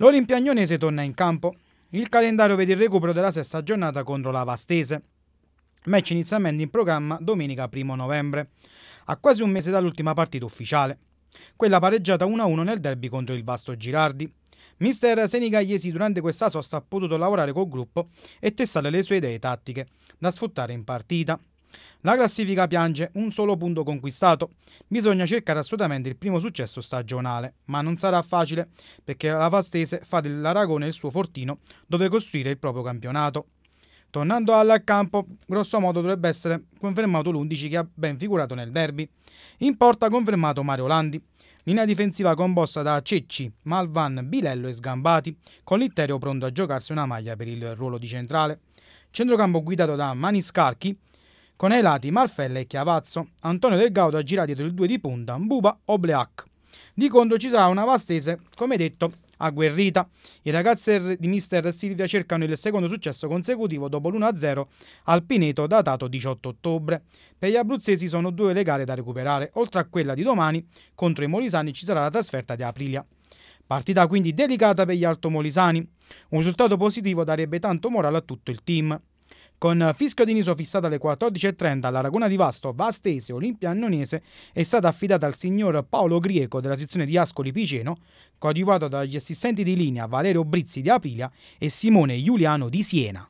L'Olimpia Agnonese torna in campo. Il calendario vede il recupero della sesta giornata contro la Vastese. Match inizialmente in programma domenica 1 novembre, a quasi un mese dall'ultima partita ufficiale, quella pareggiata 1-1 nel derby contro il Vasto Girardi. Mister Senigallesi durante questa sosta ha potuto lavorare col gruppo e testare le sue idee tattiche da sfruttare in partita. La classifica piange un solo punto conquistato. Bisogna cercare assolutamente il primo successo stagionale, ma non sarà facile perché la Vastese fa dell'Aragone il suo fortino dove costruire il proprio campionato. Tornando al campo, grossomodo dovrebbe essere confermato l'11 che ha ben figurato nel derby. In porta confermato Mario Landi. Linea difensiva composta da Cecci, Malvan, Bilello e Sgambati, con l'Iterio pronto a giocarsi una maglia per il ruolo di centrale. Centrocampo guidato da Maniscalchi, con ai lati Marfella e Chiavazzo. Antonio Del Gaudo ha girato dietro il 2 di punta, Mbuba o Bleac. Di contro ci sarà una Vastese, come detto, agguerrita. I ragazzi di mister Silvia cercano il secondo successo consecutivo dopo l'1-0 al Pineto datato 18 ottobre. Per gli abruzzesi sono due le gare da recuperare, oltre a quella di domani contro i molisani ci sarà la trasferta di Aprilia. Partita quindi delicata per gli altomolisani. Un risultato positivo darebbe tanto morale a tutto il team. Con fischio di Niso fissata alle 14.30 alla Laguna di Vasto, Vastese, Olimpia Annonese, è stata affidata al signor Paolo Grieco della sezione di Ascoli Piceno, coadiuvato dagli assistenti di linea Valerio Brizzi di Aprilia e Simone Giuliano di Siena.